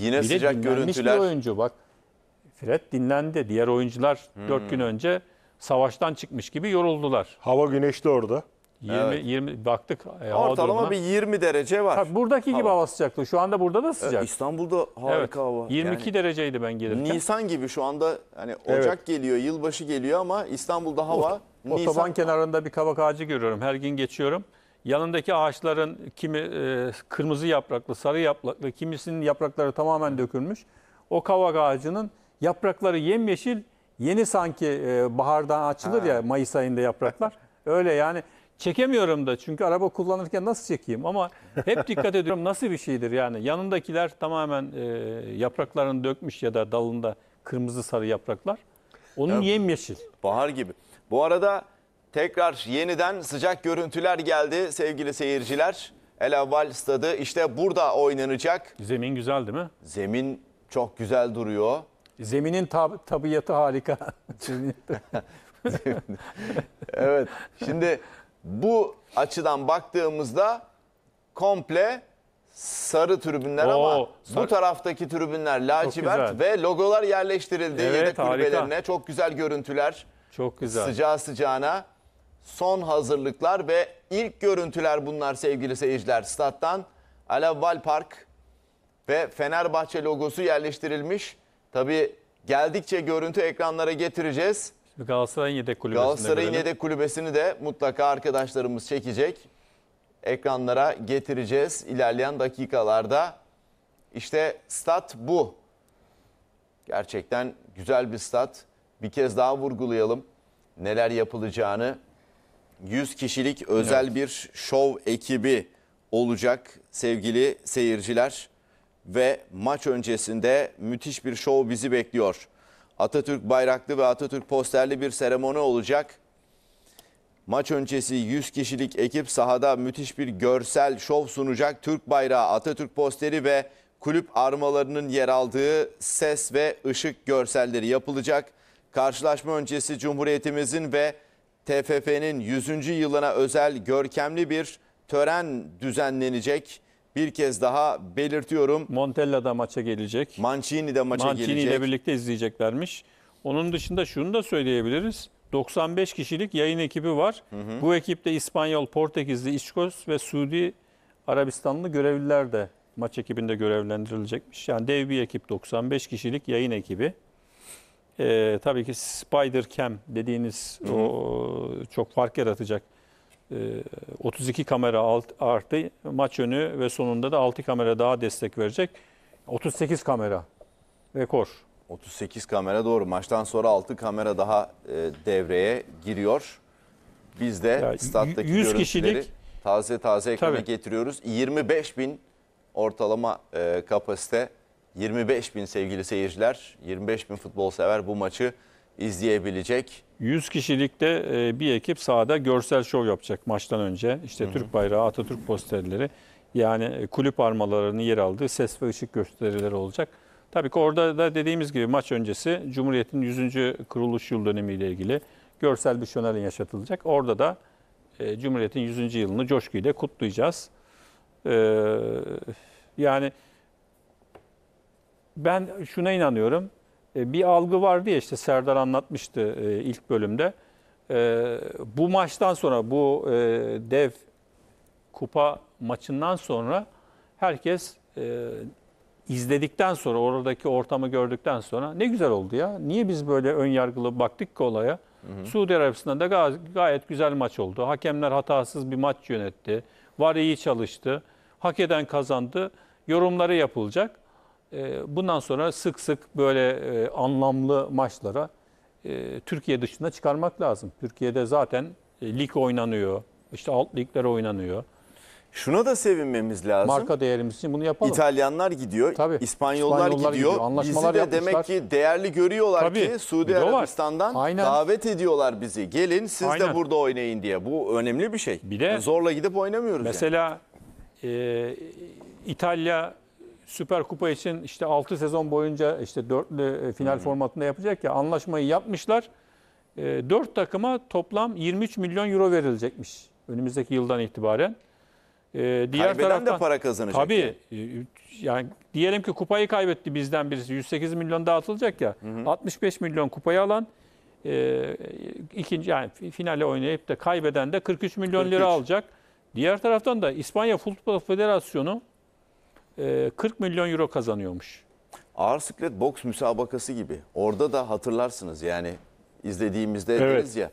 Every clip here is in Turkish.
Yine bir sıcak görüntüler. Bir oyuncu bak. Fred dinlendi. Diğer oyuncular hmm. 4 gün önce savaştan çıkmış gibi yoruldular. Hava güneşli orada. 20, evet. 20 baktık. E, Ortalama durumuna. bir 20 derece var. Tabii buradaki hava. gibi hava sıcaklığı. Şu anda burada da sıcak. Ee, İstanbul'da harika evet. hava. 22 yani, dereceydi ben gelirken. Nisan gibi şu anda hani Ocak evet. geliyor, yılbaşı geliyor ama İstanbul'da hava. Ot, Nisan... Otoban kenarında bir kavak ağacı görüyorum. Her gün geçiyorum. Yanındaki ağaçların kimi e, kırmızı yapraklı, sarı yapraklı, kimisinin yaprakları tamamen dökülmüş. O kavak ağacının yaprakları yemyeşil, yeni sanki e, bahardan açılır ha. ya Mayıs ayında yapraklar. Öyle yani çekemiyorum da çünkü araba kullanırken nasıl çekeyim ama hep dikkat ediyorum nasıl bir şeydir yani. Yanındakiler tamamen e, yapraklarını dökmüş ya da dalında kırmızı sarı yapraklar. Onun ya, yemyeşil. Bahar gibi. Bu arada Tekrar yeniden sıcak görüntüler geldi sevgili seyirciler. El Avval stadı işte burada oynanacak. Zemin güzel değil mi? Zemin çok güzel duruyor. Zeminin tab tabiatı harika. evet şimdi bu açıdan baktığımızda komple sarı tribünler Oo, ama bu taraftaki tribünler lacivert ve logolar yerleştirildi evet, yedek kulübelerine. Çok güzel görüntüler. Çok güzel. Sıcağı sıcağına son hazırlıklar ve ilk görüntüler bunlar sevgili seyirciler. Stat'tan Alevval Park ve Fenerbahçe logosu yerleştirilmiş. Tabii geldikçe görüntü ekranlara getireceğiz. Galatasaray'ın yedek kulübesini Galatasaray'ın yedek kulübesini de mutlaka arkadaşlarımız çekecek. Ekranlara getireceğiz ilerleyen dakikalarda. İşte stat bu. Gerçekten güzel bir stat. Bir kez daha vurgulayalım neler yapılacağını. 100 kişilik özel evet. bir şov ekibi olacak sevgili seyirciler ve maç öncesinde müthiş bir şov bizi bekliyor. Atatürk bayraklı ve Atatürk posterli bir seremoni olacak. Maç öncesi 100 kişilik ekip sahada müthiş bir görsel şov sunacak. Türk bayrağı, Atatürk posteri ve kulüp armalarının yer aldığı ses ve ışık görselleri yapılacak. Karşılaşma öncesi Cumhuriyetimizin ve TFF'nin 100. yılına özel görkemli bir tören düzenlenecek. Bir kez daha belirtiyorum. Montella da maça gelecek. Mancini de maça Mancini gelecek. Mancini ile birlikte izleyeceklermiş. Onun dışında şunu da söyleyebiliriz. 95 kişilik yayın ekibi var. Hı hı. Bu ekipte İspanyol, Portekizli, İskoç ve Suudi Arabistanlı görevliler de maç ekibinde görevlendirilecekmiş. Yani dev bir ekip 95 kişilik yayın ekibi. E, tabii ki Spider Cam dediğiniz Hı. o çok fark yaratacak. E, 32 kamera alt, artı maç önü ve sonunda da 6 kamera daha destek verecek. 38 kamera rekor. 38 kamera doğru. Maçtan sonra 6 kamera daha e, devreye giriyor. Biz de ya, stat'taki 100 kişilik taze taze ekrana getiriyoruz. 25 bin ortalama e, kapasite 25 bin sevgili seyirciler, 25 bin futbol sever bu maçı izleyebilecek. 100 kişilikte e, bir ekip sahada görsel şov yapacak maçtan önce. İşte hı hı. Türk bayrağı, Atatürk posterleri yani e, kulüp armalarının yer aldığı ses ve ışık gösterileri olacak. Tabii ki orada da dediğimiz gibi maç öncesi Cumhuriyet'in 100. kuruluş yıl dönemiyle ilgili görsel bir şönerin yaşatılacak. Orada da e, Cumhuriyet'in 100. yılını coşkuyla kutlayacağız. yani ben şuna inanıyorum. E, bir algı vardı ya işte Serdar anlatmıştı e, ilk bölümde. E, bu maçtan sonra bu dev kupa maçından sonra herkes izledikten sonra oradaki ortamı gördükten sonra ne güzel oldu ya. Niye biz böyle ön yargılı baktık ki olaya? Hı hı. Suudi Arabistan'da gay gayet güzel maç oldu. Hakemler hatasız bir maç yönetti. Var iyi çalıştı. Hak eden kazandı. Yorumları yapılacak. Ee, bundan sonra sık sık böyle e, anlamlı maçlara e, Türkiye dışında çıkarmak lazım. Türkiye'de zaten e, lig oynanıyor, işte alt ligler oynanıyor. Şuna da sevinmemiz lazım. Marka değerimiz için bunu yapalım. İtalyanlar gidiyor, Tabii. İspanyollar, İspanyollar gidiyor. gidiyor. bizi de yapmışlar. demek ki değerli görüyorlar Tabii. ki Suudi Biliyorlar. Arabistan'dan Aynen. davet ediyorlar bizi. Gelin siz Aynen. de burada oynayın diye. Bu önemli bir şey. Bir de zorla gidip oynamıyoruz. Mesela yani. e, İtalya Süper Kupa için işte 6 sezon boyunca işte dörtlü e, final hmm. formatında yapacak ya anlaşmayı yapmışlar. E, 4 takıma toplam 23 milyon euro verilecekmiş önümüzdeki yıldan itibaren. E, diğer Kaybeden taraftan, de para kazanacak. Tabii yani. E, yani diyelim ki kupayı kaybetti bizden birisi 108 milyon dağıtılacak ya. Hı 65 milyon kupayı alan e, ikinci yani finale oynayıp da kaybeden de 43 milyon 43. lira alacak. Diğer taraftan da İspanya Futbol Federasyonu 40 ee, milyon euro kazanıyormuş. Ağır siklet boks müsabakası gibi. Orada da hatırlarsınız yani izlediğimizde evet. deriz ya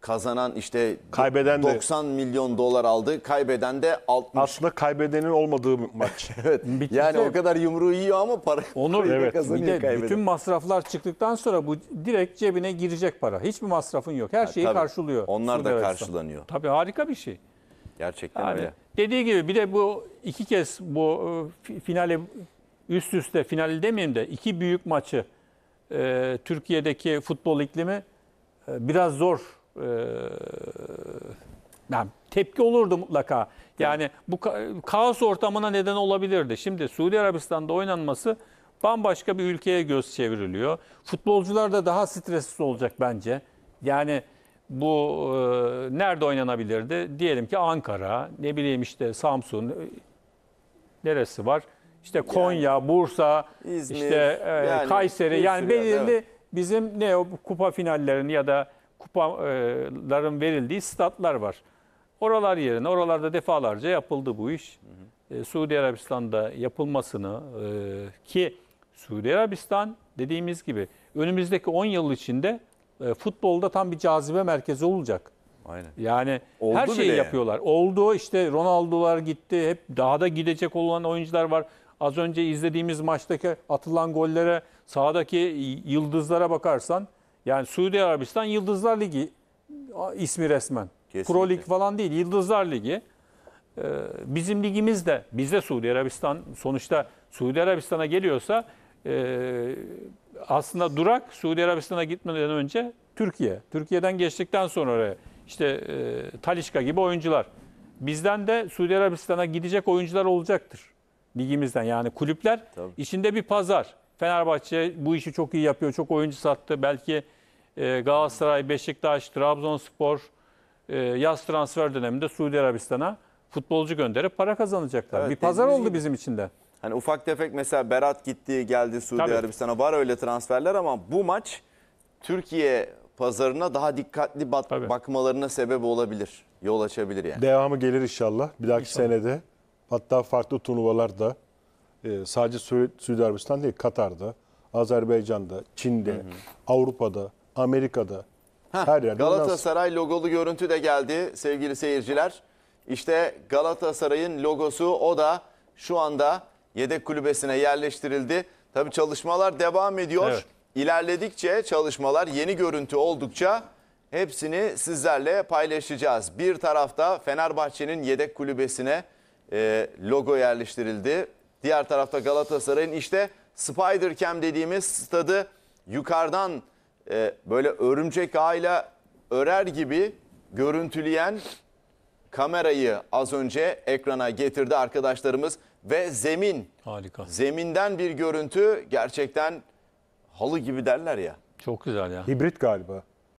kazanan işte kaybeden 90 de, milyon dolar aldı. Kaybeden de 60. Aslında kaybedenin olmadığı maç. evet. Bitince, yani o kadar yumruğu yiyor ama para Onur evet. kazanıyor de kaybeden. Bütün masraflar çıktıktan sonra bu direkt cebine girecek para. Hiçbir masrafın yok. Her şeyi ha, karşılıyor. Onlar da karşılanıyor. Tabii harika bir şey. Gerçekten yani öyle. Dediği gibi bir de bu iki kez bu e, finale üst üste finali demeyeyim de iki büyük maçı e, Türkiye'deki futbol iklimi e, biraz zor e, yani tepki olurdu mutlaka. Yani bu ka- kaos ortamına neden olabilirdi. Şimdi Suudi Arabistan'da oynanması bambaşka bir ülkeye göz çevriliyor. Futbolcular da daha stressiz olacak bence. Yani bu e, nerede oynanabilirdi? Diyelim ki Ankara, ne bileyim işte Samsun, e, neresi var? İşte Konya, Bursa, İzmir, işte e, yani Kayseri. Yani sürü belirli evet. bizim ne o kupa finallerini ya da kupaların verildiği statlar var. Oralar yerine, oralarda defalarca yapıldı bu iş. E, Suudi Arabistan'da yapılmasını e, ki Suudi Arabistan dediğimiz gibi önümüzdeki 10 yıl içinde e, futbolda tam bir cazibe merkezi olacak. Aynen. Yani Oldu her şeyi bile. yapıyorlar. Oldu işte Ronaldo'lar gitti. Hep daha da gidecek olan oyuncular var. Az önce izlediğimiz maçtaki atılan gollere, sahadaki yıldızlara bakarsan yani Suudi Arabistan Yıldızlar Ligi ismi resmen. Kesinlikle. Pro Lig falan değil, Yıldızlar Ligi. Ee, bizim ligimiz de, bizde Suudi Arabistan sonuçta Suudi Arabistan'a geliyorsa e, aslında durak Suudi Arabistan'a gitmeden önce Türkiye. Türkiye'den geçtikten sonra oraya işte e, Talişka gibi oyuncular. Bizden de Suudi Arabistan'a gidecek oyuncular olacaktır ligimizden. Yani kulüpler Tabii. içinde bir pazar. Fenerbahçe bu işi çok iyi yapıyor. Çok oyuncu sattı. Belki e, Galatasaray, Beşiktaş, Trabzonspor e, yaz transfer döneminde Suudi Arabistan'a futbolcu gönderip para kazanacaklar. Evet, bir pazar oldu gibi. bizim için de. Hani ufak tefek mesela Berat gitti geldi Suudi Tabii. Arabistan'a var öyle transferler ama bu maç Türkiye pazarına daha dikkatli bat bakmalarına sebep olabilir. Yol açabilir yani. Devamı gelir inşallah. Bir dahaki inşallah. senede hatta farklı turnuvalarda e, sadece Su Suudi Arabistan değil Katar'da, Azerbaycan'da, Çin'de, hı hı. Avrupa'da, Amerika'da Heh, her yerde. Galatasaray nasıl... logolu görüntü de geldi sevgili seyirciler. İşte Galatasaray'ın logosu o da şu anda yedek kulübesine yerleştirildi. Tabi çalışmalar devam ediyor. Evet. İlerledikçe çalışmalar yeni görüntü oldukça hepsini sizlerle paylaşacağız. Bir tarafta Fenerbahçe'nin yedek kulübesine e, logo yerleştirildi. Diğer tarafta Galatasaray'ın işte Spider Cam dediğimiz stadı yukarıdan e, böyle örümcek ağıyla örer gibi görüntüleyen kamerayı az önce ekrana getirdi arkadaşlarımız ve zemin. Harika. Zeminden bir görüntü gerçekten halı gibi derler ya. Çok güzel ya. Hibrit galiba.